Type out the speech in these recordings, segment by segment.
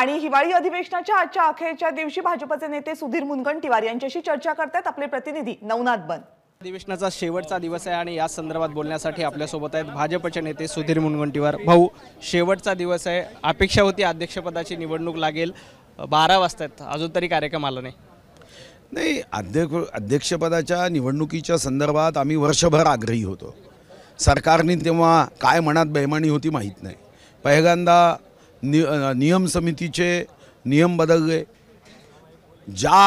आणि हिवाळी अधिवेशनाच्या आजच्या अखेरच्या दिवशी भाजपचे नेते सुधीर मुनगंटीवार यांच्याशी चर्चा करतात आपले प्रतिनिधी नवनाथ बन अधिवेशनाचा शेवटचा दिवस आहे आणि या संदर्भात बोलण्यासाठी आपल्यासोबत आहेत भाजपचे नेते सुधीर मुनगंटीवार भाऊ शेवटचा दिवस आहे अपेक्षा होती अध्यक्षपदाची निवडणूक लागेल बारा वाजता अजून तरी कार्यक्रम आला नाही नाही अध्यक्ष अध्यक्षपदाच्या निवडणुकीच्या संदर्भात आम्ही वर्षभर आग्रही होतो सरकारनी तेव्हा काय मनात बेमानी होती माहीत नाही पहिल्यांदा नि नियम समितीचे नियम बदलले ज्या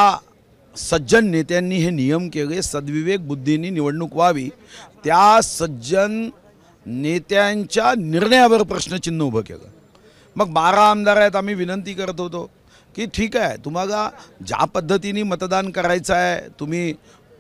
सज्जन नेत्यांनी हे नियम केले सद्विवेक बुद्धीने निवडणूक व्हावी त्या सज्जन नेत्यांच्या निर्णयावर प्रश्नचिन्ह उभं केलं मग बारा आमदार आहेत आम्ही विनंती करत होतो की ठीक आहे तुम्हाला ज्या पद्धतीने मतदान करायचं आहे तुम्ही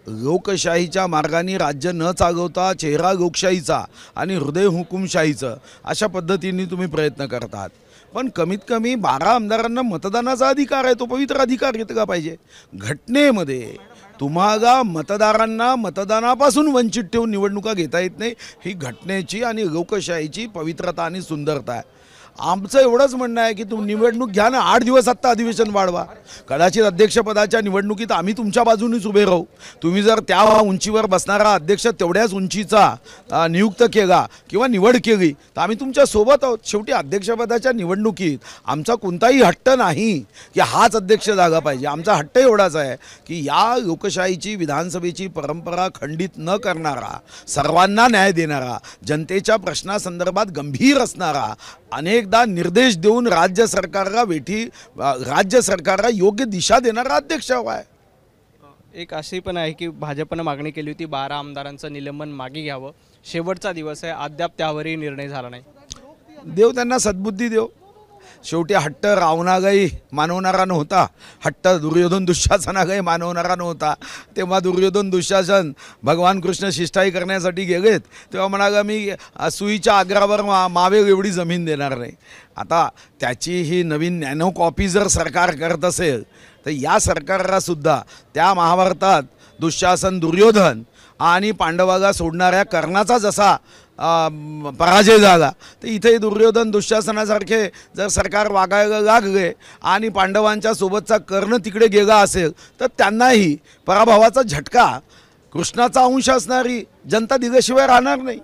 लोकशाहीच्या मार्गाने राज्य न चागवता चेहरा लोकशाहीचा आणि हृदय हुकुमशाहीचं अशा पद्धतीने तुम्ही प्रयत्न करतात पण कमीत कमी बारा आमदारांना मतदानाचा अधिकार आहे तो पवित्र अधिकार घेतला पाहिजे घटनेमध्ये तुम्हाला मतदारांना मतदानापासून वंचित ठेवून निवडणुका घेता येत नाही ही घटनेची आणि लोकशाहीची पवित्रता आणि सुंदरता आहे आमचं एवढंच म्हणणं आहे की तुम्ही निवडणूक घ्या ना आठ दिवस आत्ता अधिवेशन वाढवा कदाचित अध्यक्षपदाच्या निवडणुकीत आम्ही तुमच्या बाजूनेच उभे राहू तुम्ही जर त्या उंचीवर बसणारा अध्यक्ष तेवढ्याच उंचीचा नियुक्त केला किंवा निवड केली तर आम्ही तुमच्यासोबत आहोत शेवटी अध्यक्षपदाच्या निवडणुकीत आमचा कोणताही हट्ट नाही की हाच अध्यक्ष जागा पाहिजे आमचा हट्ट एवढाच आहे की या लोकशाहीची विधानसभेची परंपरा खंडित न करणारा सर्वांना न्याय देणारा जनतेच्या प्रश्नासंदर्भात गंभीर असणारा अनेक एकदा निर्देश देऊन राज्य सरकारला वेठी राज्य सरकारला योग्य दिशा देणारा अध्यक्ष हवा आहे एक अशी पण आहे की भाजपनं मागणी केली होती बारा आमदारांचं निलंबन मागे घ्यावं शेवटचा दिवस आहे अद्याप त्यावरही निर्णय झाला नाही देव त्यांना सद्बुद्धी देव शेवटी हट्ट रावणागाई मानवणारा नव्हता हट्ट दुर्योधन दुःशासनागाई मानवणारा नव्हता तेव्हा दुर्योधन दुःशासन भगवान कृष्ण शिष्टाई करण्यासाठी गेलेत तेव्हा म्हणाला मी सुईच्या आग्रावर मा मावे एवढी जमीन देणार नाही आता त्याची ही नवीन नॅनो कॉपी जर सरकार करत असेल तर या सरकारलासुद्धा त्या महाभारतात दुःशासन दुर्योधन आणि पांडवागा सोडणाऱ्या कर्णाचा जसा पराजय झाला तर इथे दुर्योधन दुःशासनासारखे जर सरकार वागायला लागले आणि पांडवांच्या सोबतचा कर्ण तिकडे गेला असेल तर त्यांनाही पराभवाचा झटका कृष्णाचा अंश असणारी जनता दिल्याशिवाय राहणार नाही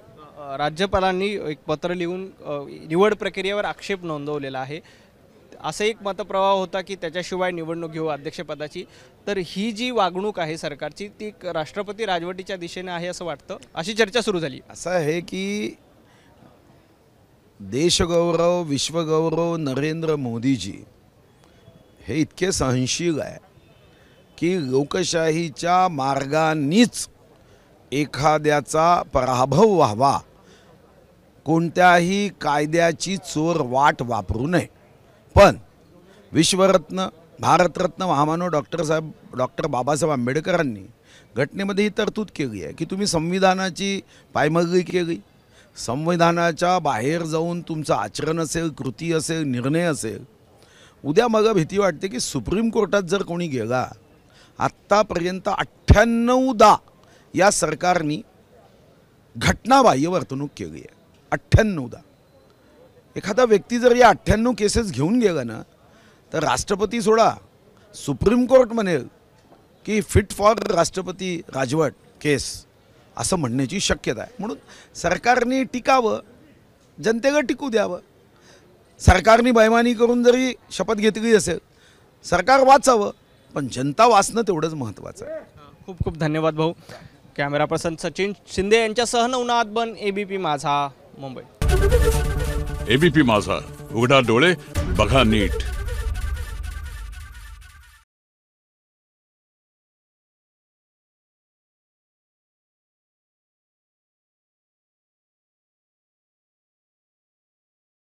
राज्यपालांनी एक पत्र लिहून निवड प्रक्रियेवर आक्षेप नोंदवलेला आहे असं एक मतप्रवाह होता की त्याच्याशिवाय निवडणूक घेऊ अध्यक्षपदाची तर ही जी वागणूक आहे सरकारची ती राष्ट्रपती राजवटीच्या दिशेने आहे असं वाटतं अशी चर्चा सुरू झाली असं आहे की देशगौरव विश्वगौरव नरेंद्र मोदीजी हे इतके सहनशील आहे की लोकशाहीच्या मार्गानेच एखाद्याचा पराभव व्हावा कोणत्याही कायद्याची चोर वाट वापरू नये पण विश्वरत्न भारतरत्न महामानव डॉक्टर साहेब डॉक्टर बाबासाहेब आंबेडकरांनी घटनेमध्ये ही तरतूद केली आहे की तुम्ही संविधानाची पायमगळी केली संविधानाच्या बाहेर जाऊन तुमचं आचरण असेल कृती असेल निर्णय असेल उद्या मला भीती वाटते की सुप्रीम कोर्टात जर कोणी गेला आत्तापर्यंत अठ्ठ्याण्णवदा या सरकारनी घटनाबाह्य वर्तणूक केली आहे अठ्ठ्याण्णवदा एखादा व्यक्ती जर या अठ्ठ्याण्णव केसेस घेऊन गेला ना तर राष्ट्रपती सोडा सुप्रीम कोर्ट म्हणेल की फिट फॉर राष्ट्रपती राजवट केस असं म्हणण्याची शक्यता आहे म्हणून सरकारने टिकावं जनतेला टिकू द्यावं सरकारने बैमानी करून जरी शपथ घेतली असेल सरकार वाचावं पण जनता वाचणं तेवढंच महत्त्वाचं आहे खूप खूप धन्यवाद भाऊ कॅमेरा पर्सन सचिन शिंदे यांच्यासह नवनाथ बन एबीपी माझा मुंबई एबीपी मासा, उघडा डोळे बघा नीट